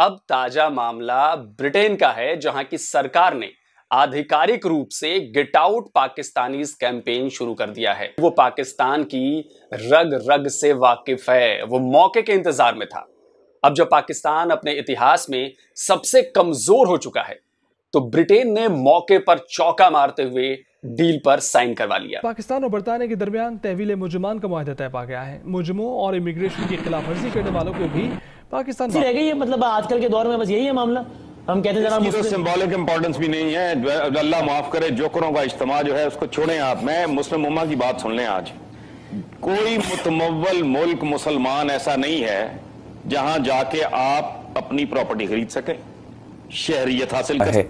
अब ताजा मामला ब्रिटेन का है जहां की सरकार ने आधिकारिक रूप से गेट आउट पाकिस्तानी कैंपेन शुरू कर दिया है वो पाकिस्तान की रग रग से वाकिफ है वो मौके के इंतजार में था अब जब पाकिस्तान अपने इतिहास में सबसे कमजोर हो चुका है तो ब्रिटेन ने मौके पर चौका मारते हुए डील पर साइन करवा लिया पाकिस्तान और बरतानिया के दरमियान तहवील मुजमान का माहदा तय पा गया है मुजमों और इमिग्रेशन की खिलाफ वर्जी करने वालों को भी पाकिस्तान रह गई है मतलब आजकल के दौर में बस यही है मामला हम कहते हैं तो सिंबॉलिक इम्पोर्टेंस भी नहीं है अल्लाह माफ करे जोकरों का इज्तम जो है उसको छोड़े आप मैं मुस्लिम उमा की बात सुन लें आज कोई मुतमवल मुल्क मुसलमान ऐसा नहीं है जहां जाके आप अपनी प्रॉपर्टी खरीद सकें शहरियत हासिल करें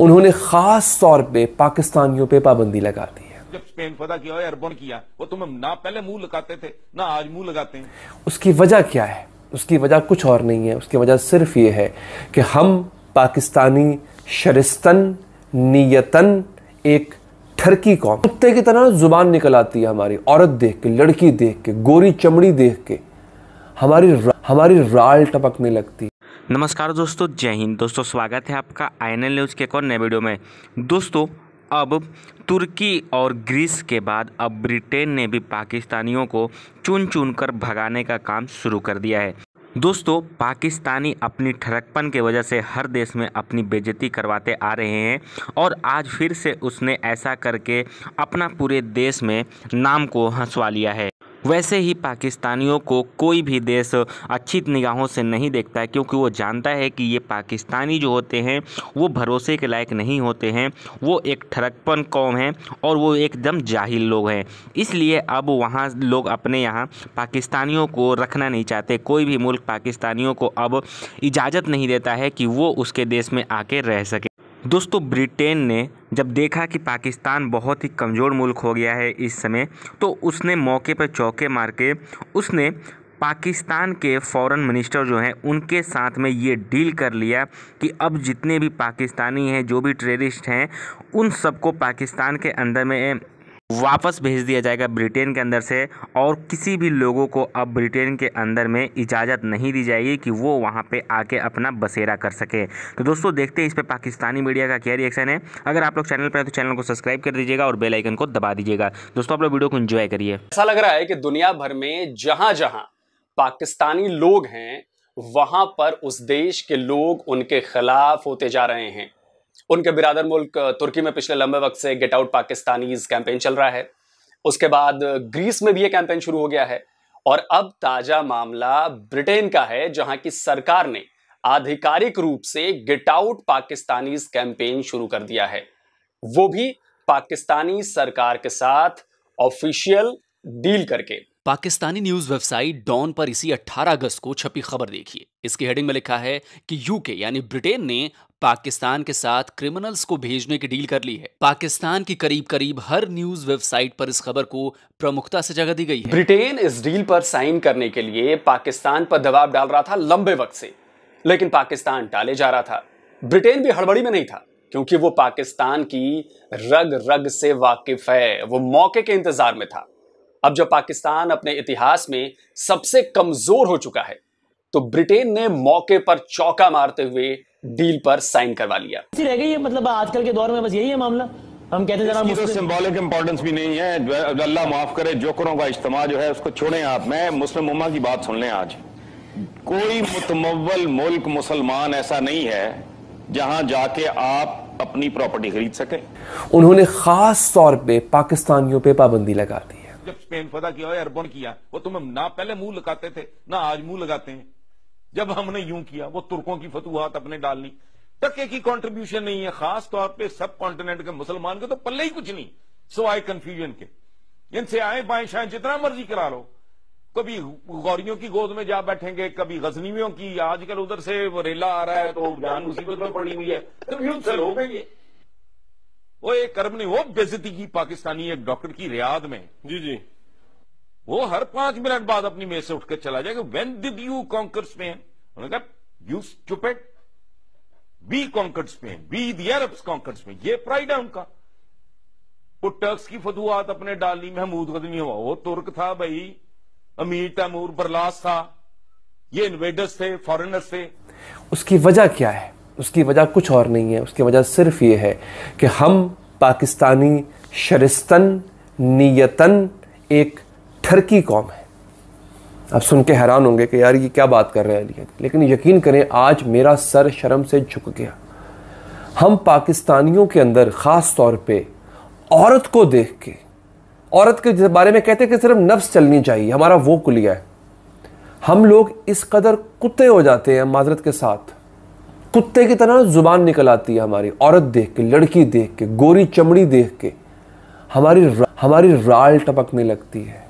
उन्होंने खास तौर पे पाकिस्तानियों पे पाबंदी लगा दी है जब स्पेन फदा किया अरबों किया वो तो ना पहले मुंह लगाते थे ना आज मुंह लगाते हैं उसकी वजह क्या है उसकी वजह कुछ और नहीं है उसकी वजह सिर्फ ये है कि हम पाकिस्तानी शरिस्तन नियतन एक ठरकी कौम कुत्ते की तरह जुबान निकल आती है हमारी औरत देख के लड़की देख के गोरी चमड़ी देख के हमारी हमारी राल टपकने लगती नमस्कार दोस्तों जय हिंद दोस्तों स्वागत है आपका आई न्यूज़ के एक और नए वीडियो में दोस्तों अब तुर्की और ग्रीस के बाद अब ब्रिटेन ने भी पाकिस्तानियों को चुन चुन कर भगाने का काम शुरू कर दिया है दोस्तों पाकिस्तानी अपनी ठरकपन के वजह से हर देश में अपनी बेजती करवाते आ रहे हैं और आज फिर से उसने ऐसा करके अपना पूरे देश में नाम को हंसवा लिया है वैसे ही पाकिस्तानियों को कोई भी देश अच्छी निगाहों से नहीं देखता है क्योंकि वो जानता है कि ये पाकिस्तानी जो होते हैं वो भरोसे के लायक नहीं होते हैं वो एक ठरकपन कौम है और वो एकदम जाहिल लोग हैं इसलिए अब वहाँ लोग अपने यहाँ पाकिस्तानियों को रखना नहीं चाहते कोई भी मुल्क पाकिस्तानियों को अब इजाज़त नहीं देता है कि वो उसके देश में आके रह सके दोस्तों ब्रिटेन ने जब देखा कि पाकिस्तान बहुत ही कमज़ोर मुल्क हो गया है इस समय तो उसने मौके पर चौके मार के उसने पाकिस्तान के फॉरेन मिनिस्टर जो हैं उनके साथ में ये डील कर लिया कि अब जितने भी पाकिस्तानी हैं जो भी टेररिस्ट हैं उन सबको पाकिस्तान के अंदर में वापस भेज दिया जाएगा ब्रिटेन के अंदर से और किसी भी लोगों को अब ब्रिटेन के अंदर में इजाज़त नहीं दी जाएगी कि वो वहाँ पे आके अपना बसेरा कर सके तो दोस्तों देखते हैं इस पर पाकिस्तानी मीडिया का क्या रिएक्शन है अगर आप लोग चैनल पर हैं तो चैनल को सब्सक्राइब कर दीजिएगा और बेलाइकन को दबा दीजिएगा दोस्तों आप लोग वीडियो को इन्जॉय करिए ऐसा लग रहा है कि दुनिया भर में जहाँ जहाँ पाकिस्तानी लोग हैं वहाँ पर उस देश के लोग उनके खिलाफ होते जा रहे हैं उनके बिरादर मुल्क तुर्की में पिछले लंबे वक्त से गेट आउट पाकिस्तानीज कैंपेन चल रहा है उसके बाद ग्रीस में भी ये कैंपेन शुरू हो गया है और अब ताजा मामला ब्रिटेन का है जहां की सरकार ने आधिकारिक रूप से गेट आउट पाकिस्तानीज कैंपेन शुरू कर दिया है वो भी पाकिस्तानी सरकार के साथ ऑफिशियल डील करके पाकिस्तानी न्यूज वेबसाइट डॉन पर इसी 18 अगस्त को छपी खबर देखिए इसकी हेडिंग में लिखा है कि यूके यानी ब्रिटेन ने पाकिस्तान के साथ क्रिमिनल्स को भेजने की डील कर ली है पाकिस्तान की करीब करीब हर न्यूज वेबसाइट पर इस खबर को प्रमुखता से जगह दी गई है ब्रिटेन इस डील पर साइन करने के लिए पाकिस्तान पर दबाव डाल रहा था लंबे वक्त से लेकिन पाकिस्तान टाले जा रहा था ब्रिटेन भी हड़बड़ी में नहीं था क्योंकि वो पाकिस्तान की रग रग से वाकिफ है वो मौके के इंतजार में था अब जब पाकिस्तान अपने इतिहास में सबसे कमजोर हो चुका है तो ब्रिटेन ने मौके पर चौका मारते हुए डील पर साइन करवा लिया रह गई है मतलब आजकल के दौर में बस यही है मामला हम कहते हैं तो सिंबॉलिक इम्पोर्टेंस भी नहीं है अल्लाह माफ करे जोकरों का इज्तम जो है उसको छोड़े आप मैं मुस्लिम उम्मा की बात सुन लें आज कोई मुतमवल मुल्क मुसलमान ऐसा नहीं है जहां जाके आप अपनी प्रॉपर्टी खरीद सके उन्होंने खास तौर पे पाकिस्तानियों पे पाबंदी लगा दी जब स्पेन फदा किया अरबों किया वो तुम तो ना पहले मुंह लगाते थे ना आज मुंह लगाते हैं जब हमने यूं किया वो तुर्कों की फतूहत अपने डालनी टके की कॉन्ट्रीब्यूशन नहीं है खास तौर पर सब कॉन्टिनेंट के मुसलमान के तो पल्ले ही कुछ नहीं सवाए कंफ्यूजन के इनसे आए बाएं शाएं जितना मर्जी करा लो कभी गौरियों की गोद में जा बैठेंगे कभी गजनीवियों की आजकल उधर से रेला आ रहा है तो जान मुसीबत में पड़ी हुई है तो यूं से रोकेंगे वो एक अरब ने वो बेजती की पाकिस्तानी एक डॉक्टर की रियाद में जी जी वो हर पांच मिनट बाद अपनी मेज से उठकर चला जाएगा when did you conquer Spain उन्होंने कहा यू चुपेट be conquer Spain be the Arab conquer Spain ये प्राइड है उनका वो टर्क्स की फतुआत अपने डाली महमूद गदनी हुआ वो तुर्क था भाई अमीर तैमूर बरलास था ये इन्वेडर्स थे फॉरेनर्स थे उसकी वजह क्या है उसकी वजह कुछ और नहीं है उसकी वजह सिर्फ ये है कि हम पाकिस्तानी शरिस्तन नियतन एक ठरकी कौम है आप सुन के हैरान होंगे कि यार ये क्या बात कर रहे हैं लेकिन यकीन करें आज मेरा सर शर्म से झुक गया हम पाकिस्तानियों के अंदर ख़ास तौर पे औरत को देख के औरत के बारे में कहते हैं कि सिर्फ नफ्स चलनी चाहिए हमारा वो कुलिया है हम लोग इस कदर कुत्ते हो जाते हैं माजरत के साथ कुत्ते की तरह ज़ुबान निकल आती है हमारी औरत देख के लड़की देख के गोरी चमड़ी देख के हमारी रा, हमारी राल टपकने लगती है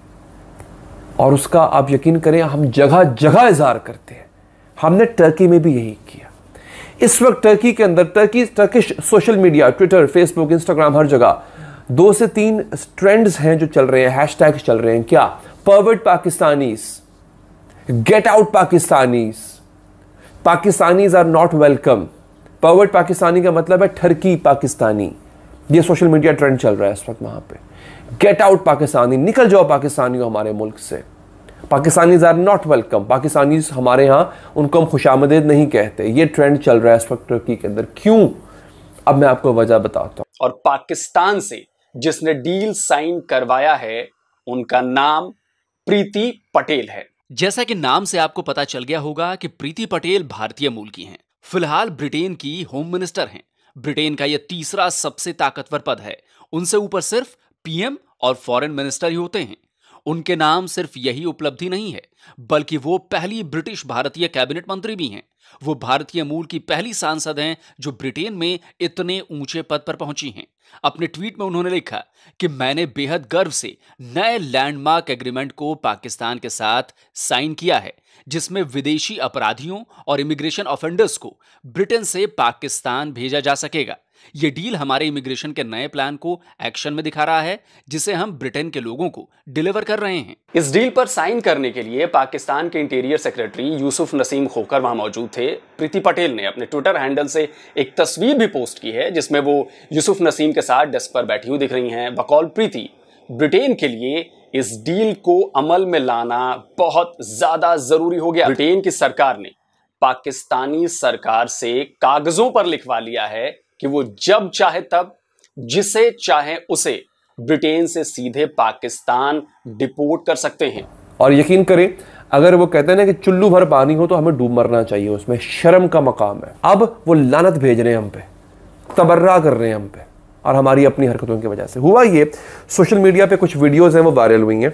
और उसका आप यकीन करें हम जगह जगह इजहार करते हैं हमने टर्की में भी यही किया इस वक्त टर्की के अंदर Turkey Turkish social media Twitter Facebook Instagram हर जगह दो से तीन ट्रेंड्स हैं जो चल रहे हैं हैशटैग्स चल रहे हैं क्या पर्वट Pakistanis get out Pakistanis Pakistanis are not welcome पावर्ड पाकिस्तानी का मतलब है ठरकी पाकिस्तानी ये सोशल मीडिया ट्रेंड चल रहा है इस वक्त वहां पे गेट आउट पाकिस्तानी निकल जाओ हो हमारे मुल्क से Pakistanis are not welcome Pakistani हमारे यहां उनको हम खुशामदेद नहीं कहते ये ट्रेंड चल रहा है इस वक्त टर्की के अंदर क्यों अब मैं आपको वजह बताता हूँ और पाकिस्तान से जिसने डील साइन करवाया है उनका नाम प्रीति पटेल है जैसा कि नाम से आपको पता चल गया होगा कि प्रीति पटेल भारतीय मूल की हैं फिलहाल ब्रिटेन की होम मिनिस्टर हैं ब्रिटेन का यह तीसरा सबसे ताकतवर पद है उनसे ऊपर सिर्फ पीएम और फॉरेन मिनिस्टर ही होते हैं उनके नाम सिर्फ यही उपलब्धि नहीं है बल्कि वो पहली ब्रिटिश भारतीय कैबिनेट मंत्री भी हैं वो भारतीय मूल की पहली सांसद हैं जो ब्रिटेन में इतने ऊंचे पद पर पहुंची हैं अपने ट्वीट में उन्होंने लिखा कि मैंने बेहद गर्व से नए लैंडमार्क एग्रीमेंट को पाकिस्तान के साथ साइन किया है जिसमें विदेशी अपराधियों और इमिग्रेशन ऑफेंडर्स को ब्रिटेन से पाकिस्तान भेजा जा सकेगा यह डील हमारे इमिग्रेशन के नए प्लान को एक्शन में दिखा रहा है जिसे हम ब्रिटेन के लोगों को डिलीवर कर रहे हैं इस डील पर साइन करने के लिए पाकिस्तान के इंटीरियर सेक्रेटरी यूसुफ नसीम खोकर वहां मौजूद थे थे प्रीति पटेल ने अपने ट्विटर हैंडल से एक तस्वीर भी पोस्ट की है जिसमें वो यूसुफ नसीम के साथ डेस्क पर बैठी हुई दिख रही हैं बकौल प्रीति ब्रिटेन के लिए इस डील को अमल में लाना बहुत ज़्यादा ज़रूरी हो गया ब्रिटेन की सरकार ने पाकिस्तानी सरकार से कागज़ों पर लिखवा लिया है कि वो जब चाहे तब जिसे चाहे उसे ब्रिटेन से सीधे पाकिस्तान डिपोर्ट कर सकते हैं और यकीन करें अगर वो कहते हैं ना कि चुल्लू भर पानी हो तो हमें डूब मरना चाहिए उसमें शर्म का मकाम है अब वो लानत भेज रहे हैं हम पे तबर्रा कर रहे हैं हम पे और हमारी अपनी हरकतों की वजह से हुआ ये सोशल मीडिया पे कुछ वीडियोस हैं वो वायरल हुई हैं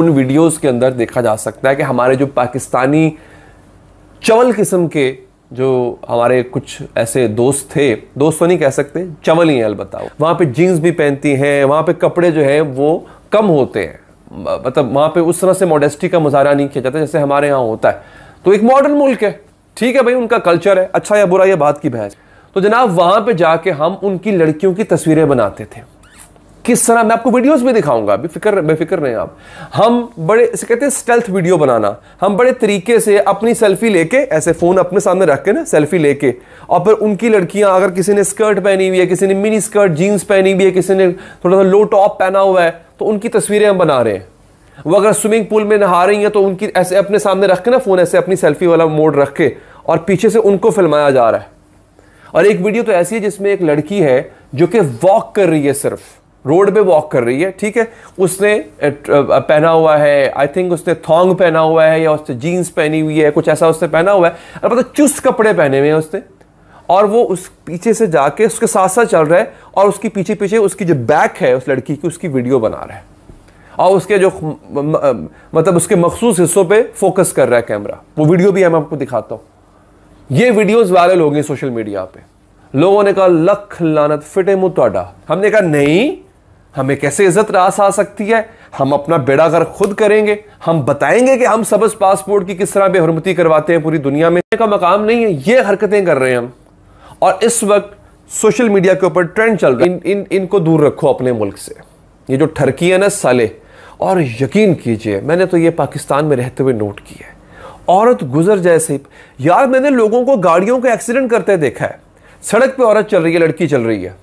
उन वीडियोस के अंदर देखा जा सकता है कि हमारे जो पाकिस्तानी चवल किस्म के जो हमारे कुछ ऐसे दोस्त थे दोस्त तो नहीं कह सकते चवल ही हैं अलबत्ता वहाँ पे जीन्स भी पहनती हैं वहाँ पे कपड़े जो हैं वो कम होते हैं मतलब वहाँ पे उस तरह से मॉडेस्टी का मुजाहरा नहीं किया जाता जैसे हमारे यहाँ होता है तो एक मॉडर्न मुल्क है ठीक है भाई उनका कल्चर है अच्छा या बुरा यह बात की बहस तो जनाब वहाँ पर जाके हम उनकी लड़कियों की तस्वीरें बनाते थे किस तरह मैं आपको वीडियोस भी दिखाऊंगा अभी फिक्र बेफिक्र रहें आप हम बड़े इसे कहते हैं स्टेल्थ वीडियो बनाना हम बड़े तरीके से अपनी सेल्फी लेके ऐसे फ़ोन अपने सामने रख के ना सेल्फी लेके और फिर उनकी लड़कियां अगर किसी ने स्कर्ट पहनी हुई है किसी ने मिनी स्कर्ट जीन्स पहनी हुई है किसी ने थोड़ा सा लो टॉप पहना हुआ है तो उनकी तस्वीरें हम बना रहे हैं वो अगर स्विमिंग पूल में नहा रही हैं तो उनकी ऐसे अपने सामने रख के ना फ़ोन ऐसे अपनी सेल्फी वाला मोड रख के और पीछे से उनको फिल्माया जा रहा है और एक वीडियो तो ऐसी है जिसमें एक लड़की है जो कि वॉक कर रही है सिर्फ रोड पे वॉक कर रही है ठीक है उसने पहना हुआ है आई थिंक उसने थोंग पहना हुआ है या उसने जीन्स पहनी हुई है कुछ ऐसा उसने पहना हुआ है और पता चुस्त कपड़े पहने हुए हैं उसने और वो उस पीछे से जाके उसके साथ साथ चल रहा है और उसकी पीछे पीछे उसकी जो बैक है उस लड़की की उसकी वीडियो बना रहा है और उसके जो मतलब उसके मखसूस हिस्सों पे फोकस कर रहा है कैमरा वो वीडियो भी मैं आपको दिखाता हूँ ये वीडियोस वायरल हो गई सोशल मीडिया पे लोगों ने कहा लख लानत फिटे मुँह हमने कहा नहीं हमें कैसे इज्जत रास आ सकती है हम अपना बेड़ा घर खुद करेंगे हम बताएंगे कि हम सबज पासपोर्ट की किस तरह बेहरमती करवाते हैं पूरी दुनिया में का मकाम नहीं है ये हरकतें कर रहे हैं हम और इस वक्त सोशल मीडिया के ऊपर ट्रेंड चल रहा है इन, इन इनको दूर रखो अपने मुल्क से ये जो ठरकी है ना साले और यकीन कीजिए मैंने तो ये पाकिस्तान में रहते हुए नोट किया है औरत गुजर जैसे यार मैंने लोगों को गाड़ियों का एक्सीडेंट करते देखा है सड़क पे औरत चल रही है लड़की चल रही है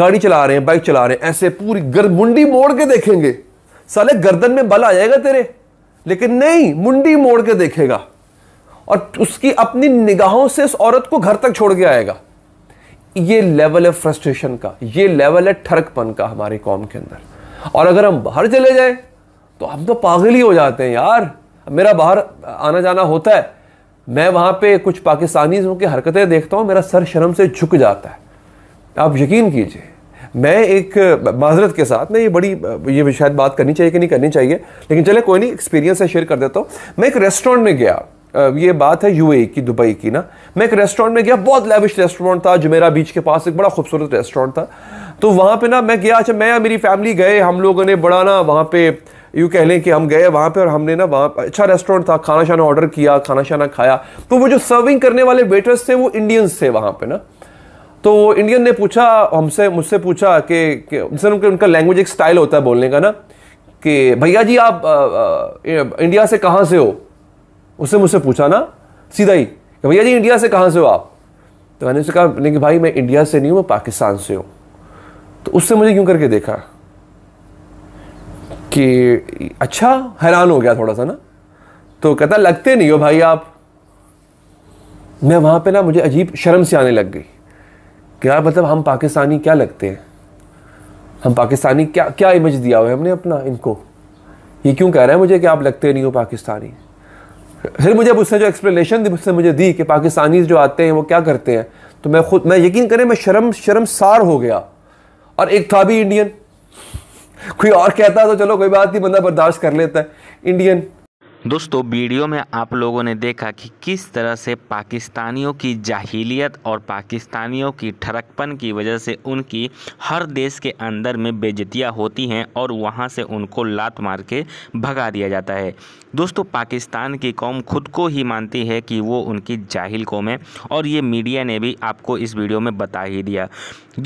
गाड़ी चला रहे हैं बाइक चला रहे हैं ऐसे पूरी गर मुंडी मोड़ के देखेंगे साले गर्दन में बल आ जाएगा तेरे लेकिन नहीं मुंडी मोड़ के देखेगा और उसकी अपनी निगाहों से उस औरत को घर तक छोड़ के आएगा ये लेवल है फ्रस्ट्रेशन का ये लेवल है ठरकपन का हमारी कौम के अंदर और अगर हम बाहर चले जाए तो हम तो पागल ही हो जाते हैं यार मेरा बाहर आना जाना होता है मैं वहाँ पे कुछ पाकिस्तानी की हरकतें देखता हूँ मेरा सर शर्म से झुक जाता है आप यकीन कीजिए मैं एक माजरत के साथ मैं ये बड़ी ये शायद बात करनी चाहिए कि नहीं करनी चाहिए लेकिन चले कोई नहीं एक्सपीरियंस है शेयर कर देता हूँ मैं एक रेस्टोरेंट में गया ये बात है यू की दुबई की ना मैं एक रेस्टोरेंट में गया बहुत लेविश रेस्टोरेंट था जमेरा बीच के पास एक बड़ा खूबसूरत रेस्टोरेंट था तो वहाँ पे ना मैं गया अच्छा मैं मेरी फैमिली गए हम लोगों ने बड़ा ना वहाँ पे यूँ कह लें कि हम गए वहाँ पे और हमने ना वहाँ अच्छा रेस्टोरेंट था खाना शाना ऑर्डर किया खाना शाना खाया तो वो जो सर्विंग करने वाले वेटर्स थे वो इंडियंस थे वहाँ पे ना तो वो इंडियन ने पूछा हमसे मुझसे पूछा कि जैसे उनका उनका लैंग्वेज एक स्टाइल होता है बोलने का ना कि भैया जी आप आ, आ, इंडिया से कहाँ से हो उसने मुझसे पूछा ना सीधा ही भैया जी इंडिया से कहाँ से हो आप तो मैंने उससे कहा नहीं कि भाई मैं इंडिया से नहीं हूँ मैं पाकिस्तान से हूँ तो उससे मुझे क्यों करके देखा कि अच्छा हैरान हो गया थोड़ा सा ना तो कहता लगते नहीं हो भाई आप मैं वहाँ पे ना मुझे अजीब शर्म से आने लग गई कि यार मतलब हम पाकिस्तानी क्या लगते हैं हम पाकिस्तानी क्या क्या इमेज दिया हुआ है हमने अपना इनको ये क्यों कह रहे हैं मुझे कि आप लगते नहीं हो पाकिस्तानी फिर मुझे अब उसने जो एक्सप्लेनेशन दी उसने मुझे दी कि पाकिस्तानी जो आते हैं वो क्या करते हैं तो मैं खुद मैं यकीन करें मैं शर्म शर्मसार हो गया और एक था भी इंडियन कोई और कहता तो चलो कोई बात नहीं बंदा बर्दाश्त कर लेता है इंडियन दोस्तों वीडियो में आप लोगों ने देखा कि किस तरह से पाकिस्तानियों की जाहिलियत और पाकिस्तानियों की ठरकपन की वजह से उनकी हर देश के अंदर में बेजतियाँ होती हैं और वहां से उनको लात मार के भगा दिया जाता है दोस्तों पाकिस्तान की कौम खुद को ही मानती है कि वो उनकी जाहिल कौम है और ये मीडिया ने भी आपको इस वीडियो में बता ही दिया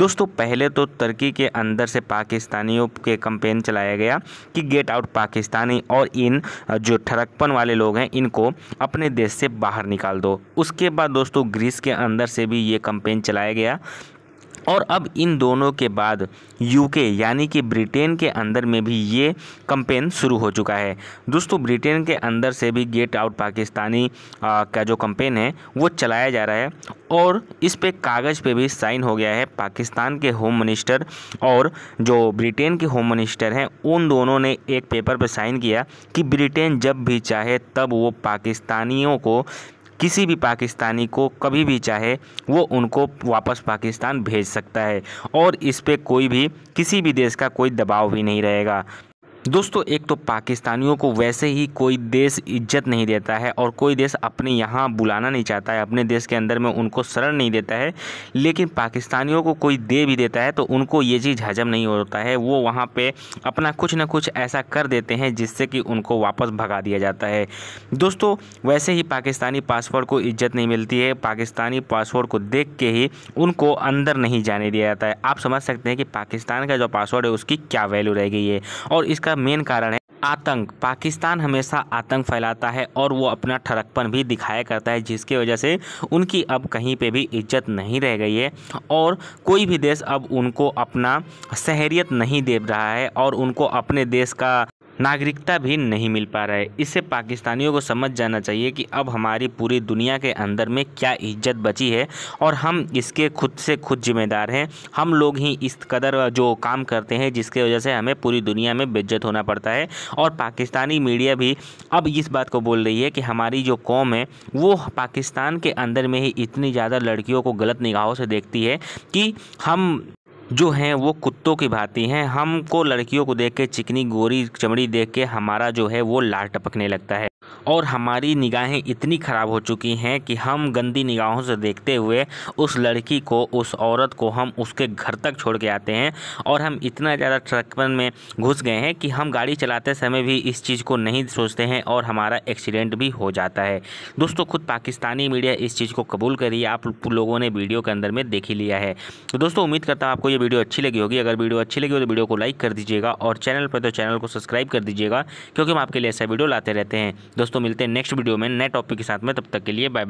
दोस्तों पहले तो तुर्की के अंदर से पाकिस्तानियों के कंपेन चलाया गया कि गेट आउट पाकिस्तानी और इन जो ठरकपन वाले लोग हैं इनको अपने देश से बाहर निकाल दो उसके बाद दोस्तों ग्रीस के अंदर से भी ये कंपेन चलाया गया और अब इन दोनों के बाद यूके यानी कि ब्रिटेन के अंदर में भी ये कंपेन शुरू हो चुका है दोस्तों ब्रिटेन के अंदर से भी गेट आउट पाकिस्तानी आ, का जो कंपेन है वो चलाया जा रहा है और इस पे कागज़ पे भी साइन हो गया है पाकिस्तान के होम मिनिस्टर और जो ब्रिटेन के होम मिनिस्टर हैं उन दोनों ने एक पेपर पर पे साइन किया कि ब्रिटेन जब भी चाहे तब वो पाकिस्तानियों को किसी भी पाकिस्तानी को कभी भी चाहे वो उनको वापस पाकिस्तान भेज सकता है और इस पर कोई भी किसी भी देश का कोई दबाव भी नहीं रहेगा दोस्तों एक तो पाकिस्तानियों को वैसे ही कोई देश इज्जत नहीं देता है और कोई देश अपने यहाँ बुलाना नहीं चाहता है अपने देश के अंदर में उनको शरण नहीं देता है लेकिन पाकिस्तानियों को कोई दे भी देता है तो उनको ये चीज़ हजम नहीं होता है वो वहाँ पे अपना कुछ ना कुछ ऐसा कर देते हैं जिससे कि उनको वापस भगा दिया जाता है दोस्तों वैसे ही पाकिस्तानी पासवर्ड को इज्जत नहीं मिलती है पाकिस्तानी पासवर्ड को देख के ही उनको अंदर नहीं जाने दिया जाता है आप समझ सकते हैं कि पाकिस्तान का जो पासवर्ड है उसकी क्या वैल्यू रह गई है और इसका इसका मेन कारण है आतंक पाकिस्तान हमेशा आतंक फैलाता है और वो अपना ठरकपन भी दिखाया करता है जिसकी वजह से उनकी अब कहीं पे भी इज्जत नहीं रह गई है और कोई भी देश अब उनको अपना शहरियत नहीं दे रहा है और उनको अपने देश का नागरिकता भी नहीं मिल पा रहा है इससे पाकिस्तानियों को समझ जाना चाहिए कि अब हमारी पूरी दुनिया के अंदर में क्या इज्जत बची है और हम इसके खुद से खुद जिम्मेदार हैं हम लोग ही इस कदर जो काम करते हैं जिसके वजह से हमें पूरी दुनिया में बेज्जत होना पड़ता है और पाकिस्तानी मीडिया भी अब इस बात को बोल रही है कि हमारी जो कौम है वो पाकिस्तान के अंदर में ही इतनी ज़्यादा लड़कियों को गलत निगाहों से देखती है कि हम जो हैं वो कुत्तों की भांति हैं हमको लड़कियों को देख के चिकनी गोरी चमड़ी देख के हमारा जो है वो लार टपकने लगता है और हमारी निगाहें इतनी ख़राब हो चुकी हैं कि हम गंदी निगाहों से देखते हुए उस लड़की को उस औरत को हम उसके घर तक छोड़ के आते हैं और हम इतना ज़्यादा ट्रकपन में घुस गए हैं कि हम गाड़ी चलाते समय भी इस चीज़ को नहीं सोचते हैं और हमारा एक्सीडेंट भी हो जाता है दोस्तों खुद पाकिस्तानी मीडिया इस चीज़ को कबूल करिए आप लोगों ने वीडियो के अंदर में देख ही लिया है तो दोस्तों उम्मीद करता हूँ आपको ये वीडियो अच्छी लगी होगी अगर वीडियो अच्छी लगी हो तो वीडियो को लाइक कर दीजिएगा और चैनल पर तो चैनल को सब्सक्राइब कर दीजिएगा क्योंकि हम आपके लिए ऐसा वीडियो लाते रहते हैं दोस्तों मिलते हैं नेक्स्ट वीडियो में नए टॉपिक के साथ में तब तक के लिए बाय